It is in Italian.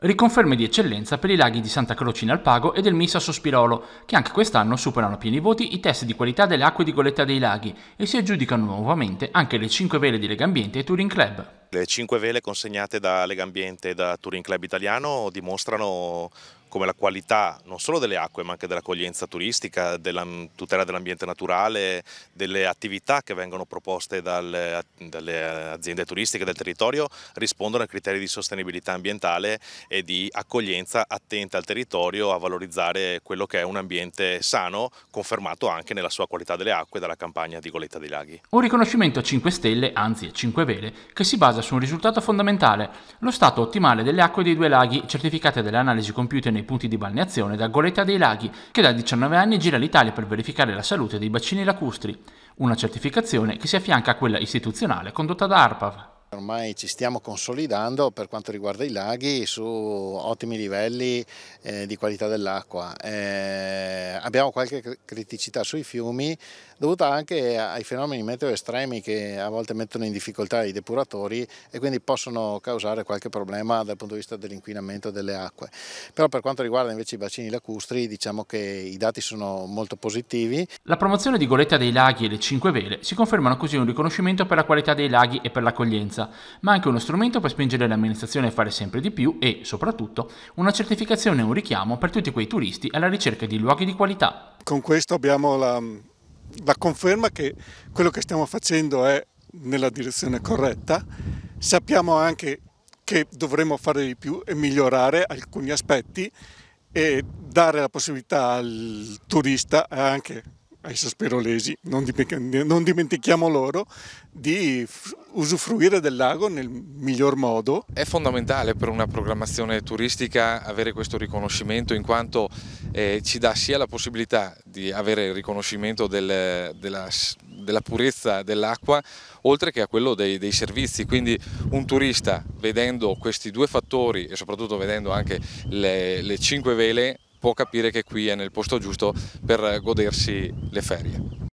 Riconferme di eccellenza per i laghi di Santa Croce in Alpago e del Missa Sospirolo, che anche quest'anno superano a pieni voti i test di qualità delle acque di goletta dei laghi e si aggiudicano nuovamente anche le 5 vele di Legambiente e Touring Club. Le 5 vele consegnate da Legambiente e da Touring Club Italiano dimostrano come la qualità non solo delle acque ma anche dell'accoglienza turistica, della mm, tutela dell'ambiente naturale, delle attività che vengono proposte dalle, dalle, aziende turistiche del territorio rispondono ai criteri di sostenibilità ambientale e di accoglienza attenta al territorio a valorizzare quello che è un ambiente sano, confermato anche nella sua qualità delle acque dalla campagna di Goletta dei Laghi. Un riconoscimento a 5 stelle, anzi a 5 vele, che si basa su un risultato fondamentale, lo stato ottimale delle acque dei due laghi certificate dalle analisi compiute nei punti di balneazione da Goletta dei Laghi, che da 19 anni gira l'Italia per verificare la salute dei bacini lacustri, una certificazione che si affianca a quella istituzionale condotta da ARPAV. Ormai ci stiamo consolidando per quanto riguarda i laghi su ottimi livelli eh, di qualità dell'acqua. Eh, abbiamo qualche criticità sui fiumi dovuta anche ai fenomeni meteo estremi che a volte mettono in difficoltà i depuratori e quindi possono causare qualche problema dal punto di vista dell'inquinamento delle acque. Però per quanto riguarda invece i bacini lacustri diciamo che i dati sono molto positivi. La promozione di Goletta dei laghi e le 5 vele si confermano così un riconoscimento per la qualità dei laghi e per l'accoglienza sicurezza, ma anche uno strumento per spingere l'amministrazione a fare sempre di più e, soprattutto, una certificazione e un richiamo per tutti quei turisti alla ricerca di luoghi di qualità. Con questo abbiamo la, la conferma che quello che stiamo facendo è nella direzione corretta, sappiamo anche che dovremo fare di più e migliorare alcuni aspetti e dare la possibilità al turista anche ai sasperolesi, non, non dimentichiamo loro, di usufruire del lago nel miglior modo. È fondamentale per una programmazione turistica avere questo riconoscimento in quanto eh, ci dà sia la possibilità di avere il riconoscimento del, della, della, purezza dell'acqua oltre che a quello dei, dei, servizi, quindi un turista vedendo questi due fattori e soprattutto vedendo anche le, le cinque vele può capire che qui è nel posto giusto per godersi le ferie.